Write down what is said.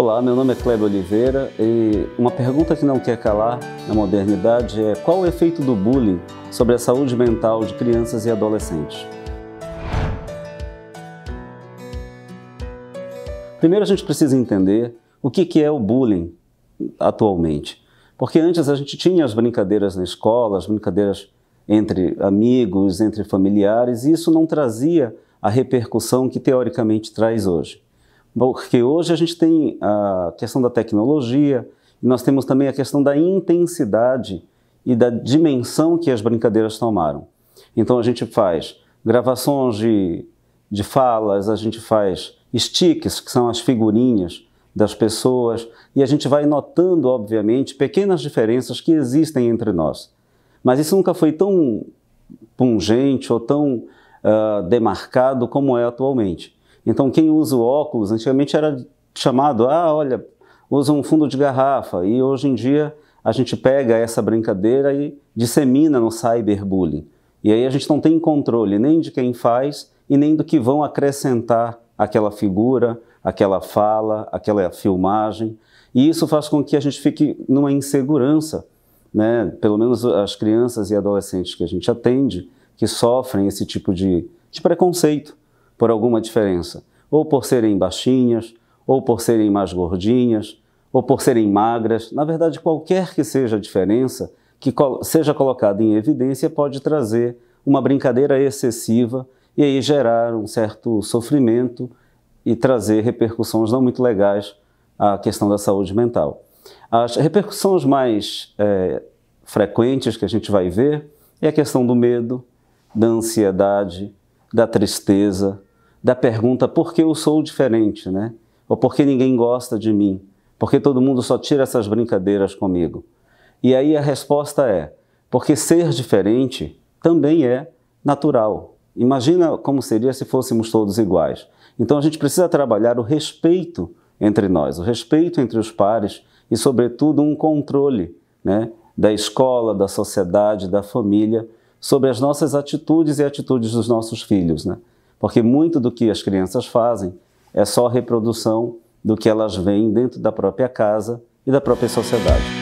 Olá, meu nome é Kleber Oliveira e uma pergunta que não quer calar na modernidade é qual o efeito do bullying sobre a saúde mental de crianças e adolescentes? Primeiro a gente precisa entender o que é o bullying atualmente. Porque antes a gente tinha as brincadeiras na escola, as brincadeiras entre amigos, entre familiares, e isso não trazia a repercussão que teoricamente traz hoje. Porque hoje a gente tem a questão da tecnologia, e nós temos também a questão da intensidade e da dimensão que as brincadeiras tomaram. Então a gente faz gravações de, de falas, a gente faz sticks, que são as figurinhas das pessoas, e a gente vai notando, obviamente, pequenas diferenças que existem entre nós. Mas isso nunca foi tão pungente ou tão uh, demarcado como é atualmente. Então, quem usa o óculos, antigamente era chamado, ah, olha, usa um fundo de garrafa. E hoje em dia a gente pega essa brincadeira e dissemina no cyberbullying. E aí a gente não tem controle nem de quem faz e nem do que vão acrescentar aquela figura, aquela fala, aquela filmagem. E isso faz com que a gente fique numa insegurança, né? Pelo menos as crianças e adolescentes que a gente atende que sofrem esse tipo de, de preconceito por alguma diferença, ou por serem baixinhas, ou por serem mais gordinhas, ou por serem magras. Na verdade, qualquer que seja a diferença que seja colocada em evidência pode trazer uma brincadeira excessiva e aí gerar um certo sofrimento e trazer repercussões não muito legais à questão da saúde mental. As repercussões mais é, frequentes que a gente vai ver é a questão do medo, da ansiedade, da tristeza, da pergunta por que eu sou diferente, né? Ou por que ninguém gosta de mim? Por que todo mundo só tira essas brincadeiras comigo? E aí a resposta é: porque ser diferente também é natural. Imagina como seria se fôssemos todos iguais. Então a gente precisa trabalhar o respeito entre nós, o respeito entre os pares e, sobretudo, um controle né, da escola, da sociedade, da família sobre as nossas atitudes e atitudes dos nossos filhos. Né? Porque muito do que as crianças fazem é só reprodução do que elas veem dentro da própria casa e da própria sociedade.